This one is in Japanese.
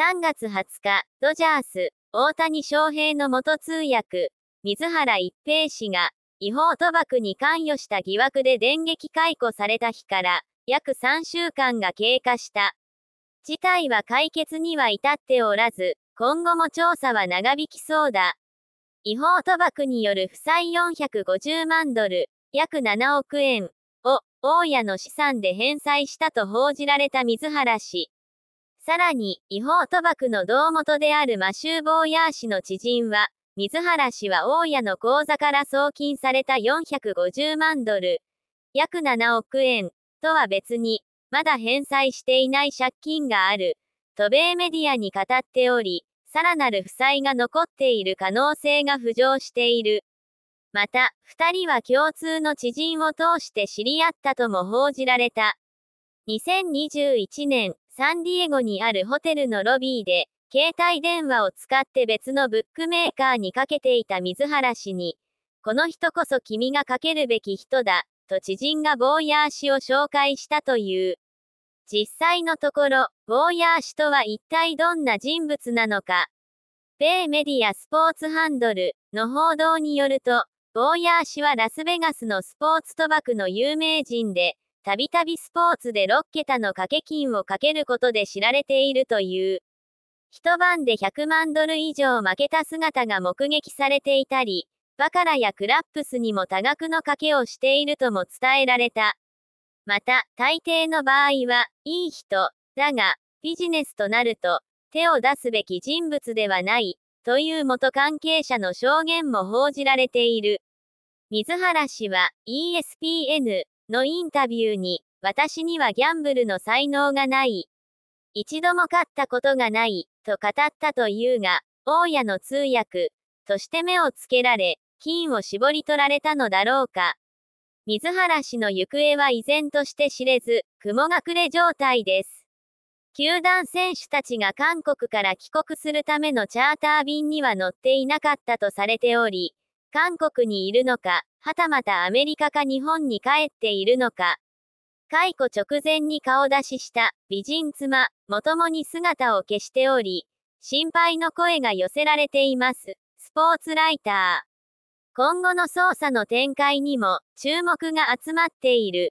3月20日、ドジャース、大谷翔平の元通訳、水原一平氏が、違法賭博に関与した疑惑で電撃解雇された日から、約3週間が経過した。事態は解決には至っておらず、今後も調査は長引きそうだ。違法賭博による負債450万ドル、約7億円を、大家の資産で返済したと報じられた水原氏。さらに、違法賭博の胴元であるマシュー・ボーヤー氏の知人は、水原氏は大家の口座から送金された450万ドル、約7億円、とは別に、まだ返済していない借金がある、渡米メディアに語っており、さらなる負債が残っている可能性が浮上している。また、二人は共通の知人を通して知り合ったとも報じられた。2021年、サンディエゴにあるホテルのロビーで、携帯電話を使って別のブックメーカーにかけていた水原氏に、この人こそ君がかけるべき人だ、と知人がボーヤー氏を紹介したという。実際のところ、ボーヤー氏とは一体どんな人物なのか。米メディアスポーツハンドルの報道によると、ボーヤー氏はラスベガスのスポーツ賭博の有名人で、たびたびスポーツで6桁の掛け金をかけることで知られているという。一晩で100万ドル以上負けた姿が目撃されていたり、バカラやクラップスにも多額の賭けをしているとも伝えられた。また、大抵の場合は、いい人、だが、ビジネスとなると、手を出すべき人物ではない、という元関係者の証言も報じられている。水原氏は ESPN のインタビューに、私にはギャンブルの才能がない。一度も勝ったことがない、と語ったというが、大家の通訳、として目をつけられ、金を絞り取られたのだろうか。水原氏の行方は依然として知れず、雲隠れ状態です。球団選手たちが韓国から帰国するためのチャーター便には乗っていなかったとされており、韓国にいるのか、はたまたアメリカか日本に帰っているのか。解雇直前に顔出しした美人妻もともに姿を消しており、心配の声が寄せられています。スポーツライター。今後の捜査の展開にも注目が集まっている。